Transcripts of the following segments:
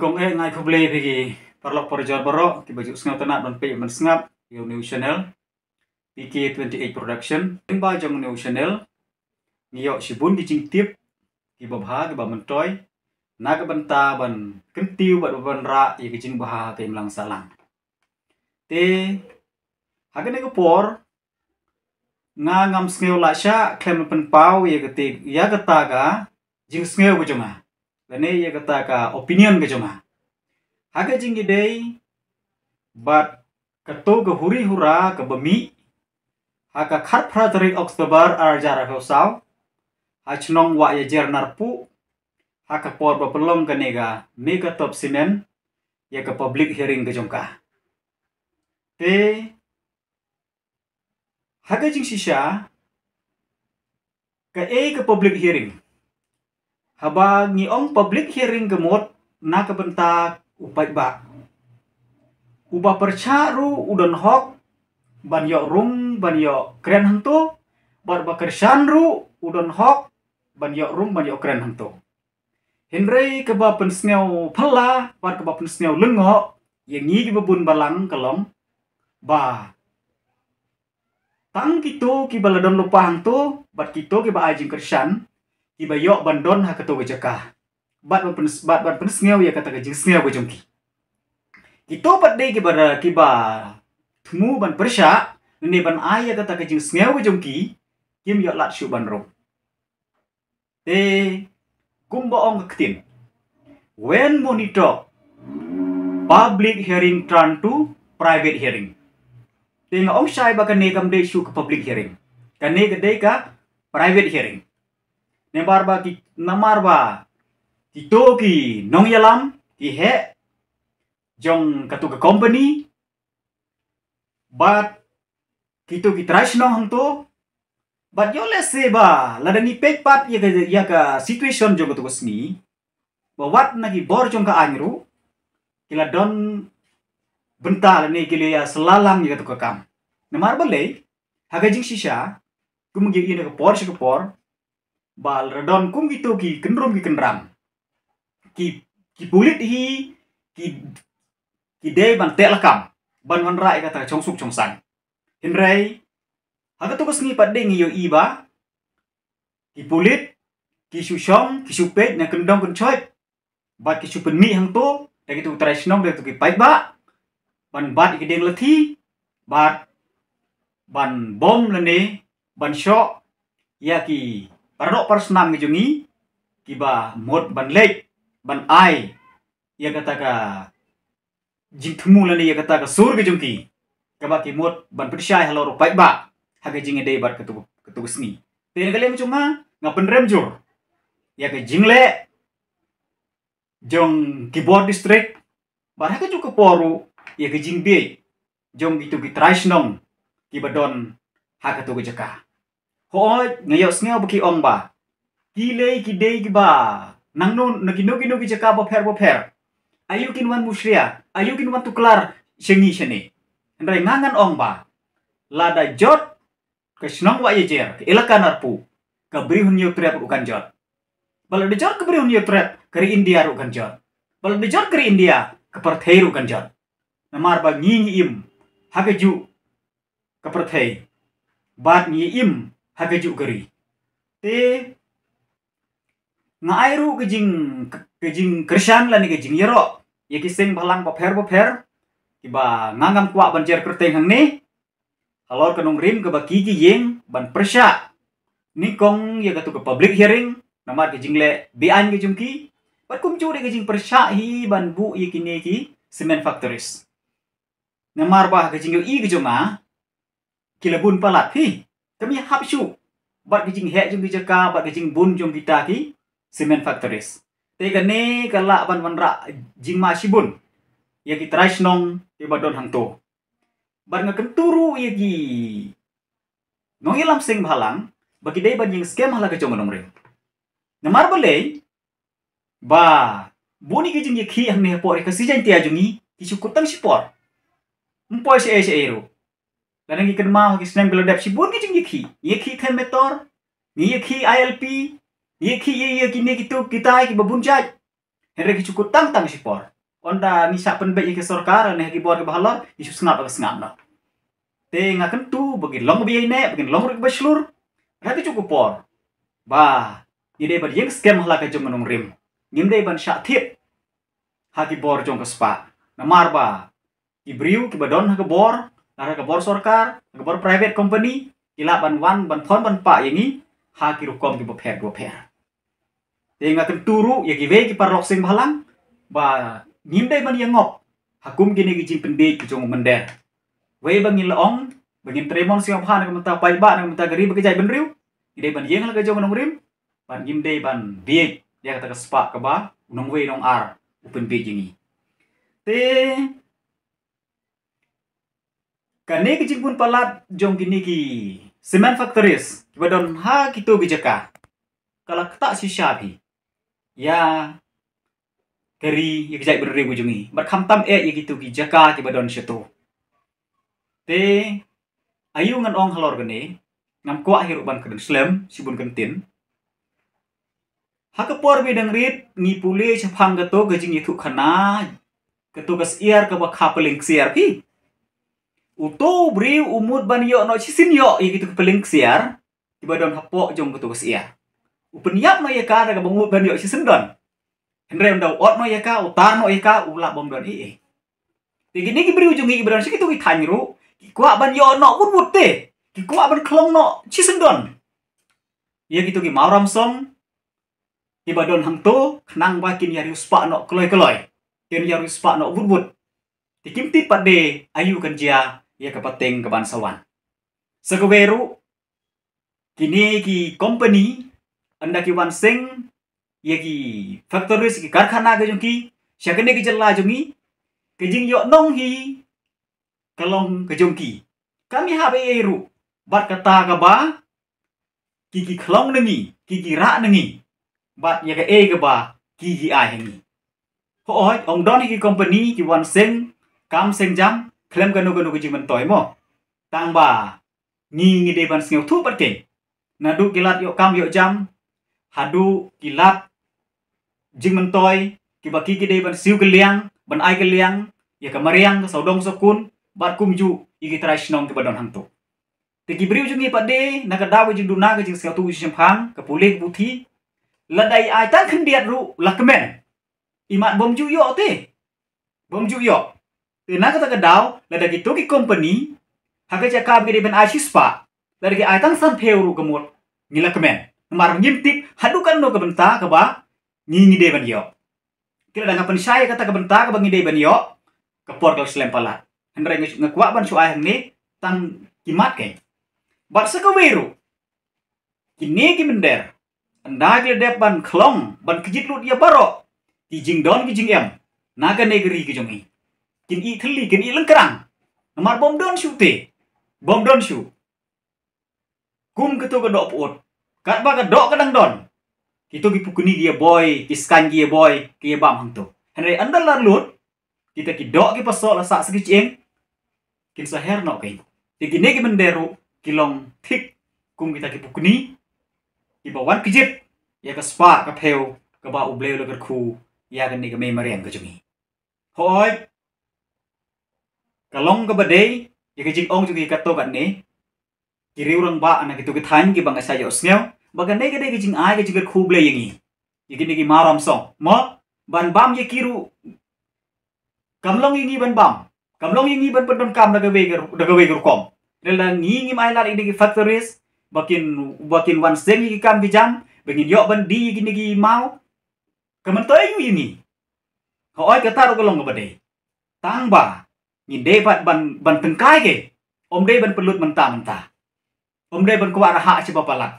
kong eh ngai kuble pigi parlok jor boro ki baju sngap tana don pe man sngap yo new channel PK28 production ba jong new channel si shibun di jing tip ki bob bha ki ba men toy na ka ta ban kentiu ba ban ra i ki jing bha te mlang salang te hagane ko por nga ngam sngeu la sha klem pen pau ye ke te ya ka ta ga jing sngeu ko jonga ah lenei ye kata ka opinion ke joma Hage jingi dei bat kato ke huri hura ke bemi haka khat phra oktober ar jara ho saw hachnong wa ye jernar pu haka por ba ke nega me ke top sinen ye ke public hearing ke jongka te hage jing sisha ke e ke public hearing Haba ngiong public hearing gemot na kebenta upai ba. Uba percaru udon hok ban yo rum ban yo keren hantu bar ba ru udon hok ban yo rum ban yo keren hantu. Henry keba pensneu pala bar keba pensneu lengo yang ngi bebun balang kelong ba tang kito ki baladon lupa hantu bar kito ki ba ajing kersan iba yok bandon ha ketua jaka bat bat penes bat bat penes ngau ya kata kajing sngau bo jomki. kito gitu pat dei ki bar ban persia ne ban ai ya kata kajing sngau bo jomki kim yok lat shu ban rom te kumbo ong ketin when monitor public hearing turn to private hearing te ong oh, shai ba nekam kam dei shu ke public hearing kane ke dei ka private hearing Nemarba ki namarba ti toki nong yalam ti he jong katuga company but kitu ki trash no hang to but yo le se ba ladangi pek pat ya ke ya ka situation jong katu sni ba wat na ki bor jong ka angru kila don bental ne kile ya selalang ya katuga kam namarba lei haga jing shisha kumgi ina ka por shi ka por redon kum gitu ki kendrum ki kendram ki ki bulit hi ki ki dei ban te lakam ban wan rai kata chong suk chong sang hin rai haga to kos pat padeng yo iba ki bulit ki shong ki pet na kendong kun choi ba ki pen ni hang to da ki tu trai snong le tu ki pai ba ban bat ki deng lathi ban ban bom lane ban shok ya ki Pardo persenang ngejungi kiba mod ban lek ban ai ia kata ka Jing lani ia kata ka sur ngejungki kaba ki mod ban persyai halo rupai ba haga jingi dei bar ketu ketusni ten kali cuma ngapen rem jur ia ke jing jingle jong keyboard district bar haga juga poru ia ke jing jong gitu ki kiba don haka tu jeka Kooj ngayo sneo beki ong ba. Kilei ki dei ki ba. Nang nun nagi nugi nugi jaka bo per bo per. Ayu kin wan musria. Ayu kin wan tuklar shengi seni. Ndai ngangan ong ba. Lada jot ke snong wa yejer. Ke ilaka narpu. Ke beri hun yu trep ukan jot. Bala de jot ke beri hun yu trep. kari India rukan jot. Bala de jot kari India. Ke perthei rukan jot. Namar ba ngingi im. hakeju Ke perthei. Bat ngi im habe juk geri te ngairu kejing kejing kersan lani kejing yero ye kiseng balang boper boper kiba ngangam kwa banjer kerteng hang ni halor kanung rim ke baki ki yeng ban persya ni kong ye ke public hearing namar kejing le an ke ki bat kum chu de kejing persya hi ban bu ye kini ki semen factories namar bah kejing yo i kejong kilebun kilabun palat hi kami hapshu bat gijing hek jung bija ka bat gijing bun jung kita ki semen factories. Tega ne kala ban ban ra jing ma shibun. Ya ki trash nong ti badon hang tu. Bat nga kenturu ya ki. Nong ilam sing balang, bagi dai ban jing skem hala ke nong re. Namar balai ba boni gijing ki hang ne po re ka sijan ti ajungi ki chukutang sipor. Mpoi se e se ero. Lenang ikan mah ki snang bilo dap si bon ki jing yekhi. Yekhi the metor. Ni yekhi ILP. Yekhi ye ye ki gitu ki tu kita ki babun jaj. Henre ki cukup tang tang si por. Onda ni sapen be ke sorkara ne ki bor ke bahalor isu snap ke snap na. Te ngakan tu bagin long bi ne bagin long rek baslur. Rati cukup por. Bah, ni dai bar yeng scam halaka jom menung rim. Ngim dai ban syak tip. Haki bor jong ke spa. Namar ba. Ibriu ki badon ha ke bor nara gabor sorkar gabor private company kila ban wan ban thon ban pa yangi ha ki rukom ki bopher bopher tenga turu ya ki ve ki parlok sing balang ba nyimbe ban yangop hakum kini ki jing pende ki jong mender we bangin leong bangin tremon siang pa na kamta pai ba na kamta gari bekerja ben riu ide ban yang laga jong nong rim ban nyimbe ban biek dia kata ke spa ke ba nong we nong ar upen biek yangi Kane ki jikbun palat jong kini ki semen faktoris don ha kita gitu bijaka. kalau tak si syabi ya keri ya kejai berdiri bujungi berkam tam e ya gitu gejeka don situ te ayu ngan ong halor gene ngam kuak ban kedeng slem bun kentin Hakapor bidang rit ngipule cepang geto gajing itu kana ketugas iar ke bakha peling siar pi Uto beri umur ban yo no cisin yo i iya gitu kepeling siar tiba don hapo jong kutu iya. Upen yap no yeka iya daga bangu ban yo cisin don. Henre mendau ot no yeka iya utar no yeka ulak bom don i. Tigi nigi beri ujung i beran sikitu i tanjru. Kikuak ban yo no kun mute. Kikuak ban klong no cisin don. Iya gitu ki mauram som. Tiba don hangto kenang bakin yari uspa no kloy kloy. Tian yari uspa no wud wud. Ikim tipat de ayu kan jia ia kepenting kebangsaan. Sekeweru, kini ki company anda ki wanseng ia ki factory ki karkhana ke jongki syakene ki jelah jongi ke jing yo nong hi kelong ke kami habe eru bat kata ke ba ki ki nengi kiki ki ra nengi bat ya ke e ke ba ki ki a hengi ho ong doni ki company ki wanseng kam seng jam klem ga nuga nuga jingman toy mo tang ba ngi ngi de ban sngeu thu pating na du kilat yo kam yo jam hadu kilat jingman toy ki ba ki ki de ban siu ke liang ban ai ke liang ya ka mariang ka saudong sokun bar kum ju i ki trai shnong ki badon hang tu te ki briu jungi pa de na ka dawu jing duna ka jing sngeu tu jing phang ka pulek buthi ladai ai tan khandiat ru la imat bom ju yo te bom ju yo Naga kata kedau, lada gitu ki company, hake cakap gede ben asis pa, lada ki aitang san peuru kemur, ngila kemen, mar tip, hadukan do kebenta keba, ngingi deben yo. Kira dengan saya kata kebenta keba ngi deben yo, kepor kalau selempalat. Hendra ngekuak ban suai ni, tang kimat ke. Bat sekawiru, kini ki bender, anda gede ban klong, ban kejit lut dia ya barok, kijing don kijing em, naga negeri kijong i kin i thali kin i lengkerang nomar bom don shu te bom don shu kum ketu ke dok put kat ba ke dok kadang don Kita gi pukuni dia boy iskan dia boy ki bam hang tu henry andal lar lut kita ki dok ki pasok la sak segi ceng kin sa herno kai ti ki ne ki menderu kilong thik kum kita ki pukuni ki wan kijip ya ke spa ke peu ke ba ubleu le ke khu ya ke ni ke me marian ke jumi hoi kalong ka ba day jing ong juga ikato ka ni kiri orang ba anak itu ketan ki bangga saja sngew bagandai ka day ka jing ai ka juga kuble yengi yaki niki maram song mo ban bam ye kiru kamlong yengi ban bam kamlong yengi ban ban kam daga weger daga weger kom rela ngi ngi mai lar idiki factories bakin bakin wan seng yaki kam bijam bengin yok ban di yaki niki mau kamentoi yu yengi Hoi kata rukulong kebadai. Tang ba nhìn ban ban ban tengkai ke om đê ban pelut mentah mentah om đê ban kuat raha si palak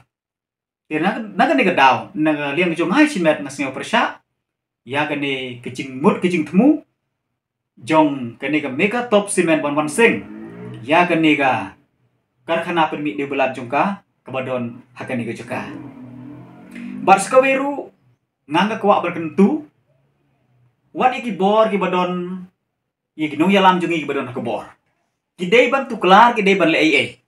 thì nó naga cái này cái liang nó liên chung hai chim persa ya cái này mut chừng temu jong cái mega top semen ban ban sing ya cái ga cái karkhana permit de bulan jongka kebadon hakan ni jongka barskaweru ngangga kuat berkentu wan iki bor kebadon ignu yalam jungi ibadon hakbor gidei ban tuklar gidei ban le ai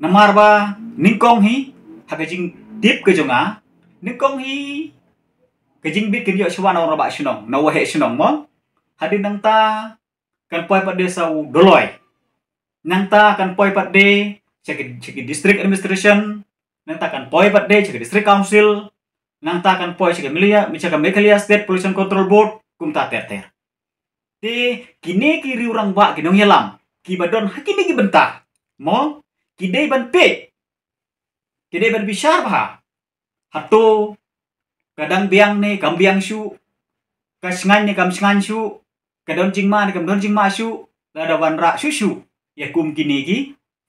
namar ba ningkong hi jing tip ke jonga ningkong hi kajing bit kenyo chuan orang ba shinong na wahe shinong mo hadin nang ta kan poi de sau doloi nang ta kan poi de, cek cek district administration nang ta kan poi de, cek district council nang ta kan poi cek milia cek kan state pollution control board kumta terter Te kini kiri urang ba kinong yelam. Kibadon hakini ki bentah. Mo kidei ban pe. Kidei ban bisar bah. Hatu kadang biang ne kam biang su. Kasngan ne kam sengan su. Kadon jing ma ne kam don jing ma su. Ladawan ra su. Ya kum kini ki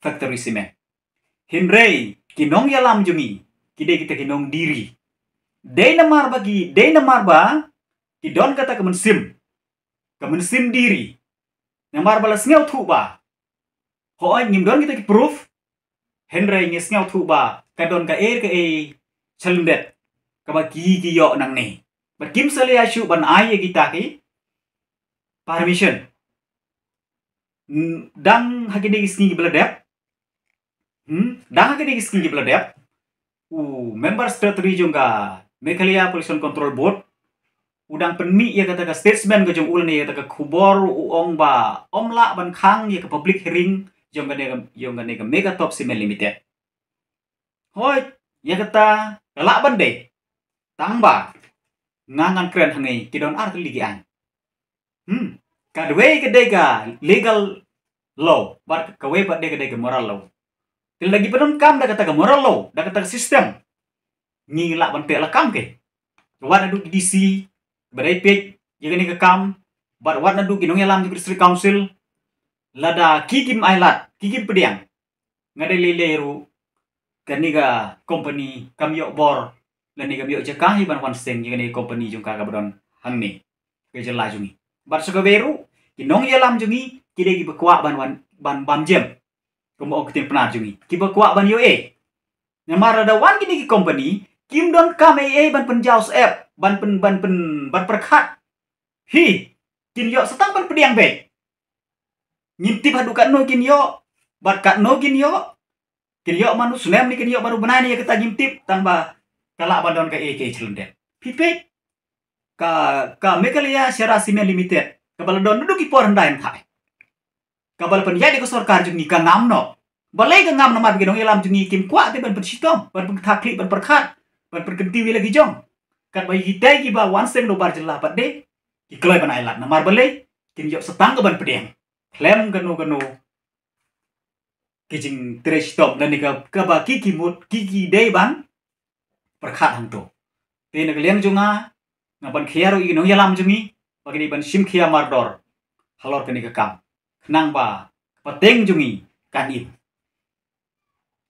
factory semen. Himrei kinong yalam jumi. Kidei kita kinong diri. Dei namar bagi dei namar ba. Kidon kata kemensim. sim kamen sim diri nyamar balas ngau thu ba ho ai nim don kita proof henry nge ngau thu ba ka don ka er ka e chalum det ka ba ki ki yo nang ne ba kim sale ya shu ban ai ki kita ki permission dang hakide bla dep hmm dang hakide bla dep u member strategy jung ka mekhalia Pollution Control Board udang penmi ya kata ke statesman ke jong ulni ia kata ke kubor uong ba omla ban kang ia ke public hearing jong ga nega jong ga nega mega top si limited hoi ya kata kelak ban deh tamba ngangan keren hangai kidon art ligi an hmm kadwe ke dega legal law bat kawe ba dega dega moral law Kel lagi pedon kam da kata ke moral law da kata ke sistem ngilak ban pe kam ke Wan di DC Berai pek jagani ke kam bar warna du kinong yalam di district council lada kikim ailat kikim pediang ngade leleru ga company yok bor lani kamyo hi ban wan sen jagani company jung kaga beron ke jela jungi bar beru, kinong yalam jungi kide gi bekwa ban wan ban bam jem komo ok tim pernah jungi ki bekwa ban yo e nyamara da wan kini ki company kim don kam e ban penjaus app ban pen ban pen ban perkat hi kin yo setang pen pediang be nyintip hadukan no kin yo barkat no kin yo kin yo manu sunem ni kin yo baru benani ya kita nyintip tambah kalak bandon ke EK celendep pipe ka ka mekalia syara simen limited kabal don duduk ipor hendain kai kabal pen jadi ke sarkar jung ni ka ngamno balai ka ngam namat gedong ilam jung ni kim kwa te ban persitom ban pengtakli ban perkat ban perkenti wi lagi jong kan bayi yitai ki ba wan sem no bar jela de ki kloi ban ailat na mar bale kin yo setang ke ban pedeng klem ganu ganu kijing trash top dan nika ka ba ki ki mut ki ki dei ban perkhat hang to te na leng junga na ban khia ro i no yalam jungi bagini ban sim khia mar dor halor ke nika kam nang ba pateng jungi kan i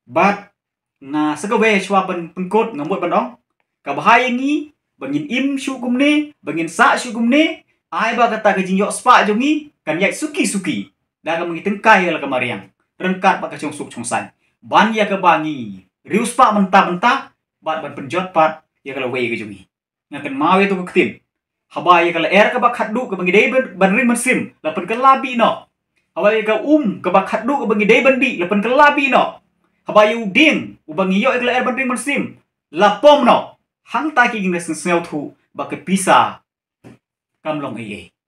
bat na sekawe shwa ban pengkot ngamut ban dong kabahayengi bangin im shukumne bangin sa shukumne ai ba kata ke jingyok spa jongi kan yak suki suki daga mangi tengkai la kemariang rengkat pak kacong suk chongsan ban ya ke bangi rius pak mentah mentah bat ban penjot pat ya kalau wei ke jongi mau mawe tu tim, haba ya kalau er ke bak khaddu ke bangi dei ban ring mensim lapan ke no haba ya ke um ke bak khaddu ke bangi dei bandi la ke labi no haba ya uding ubang iyo ya kalau er ban ring mensim pom no hang ta ki ing lesson snel thu ba ke pisa kam long e